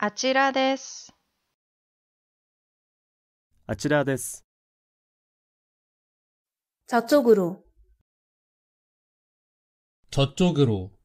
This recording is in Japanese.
あちらです。あちらです。저쪽으로저쪽으로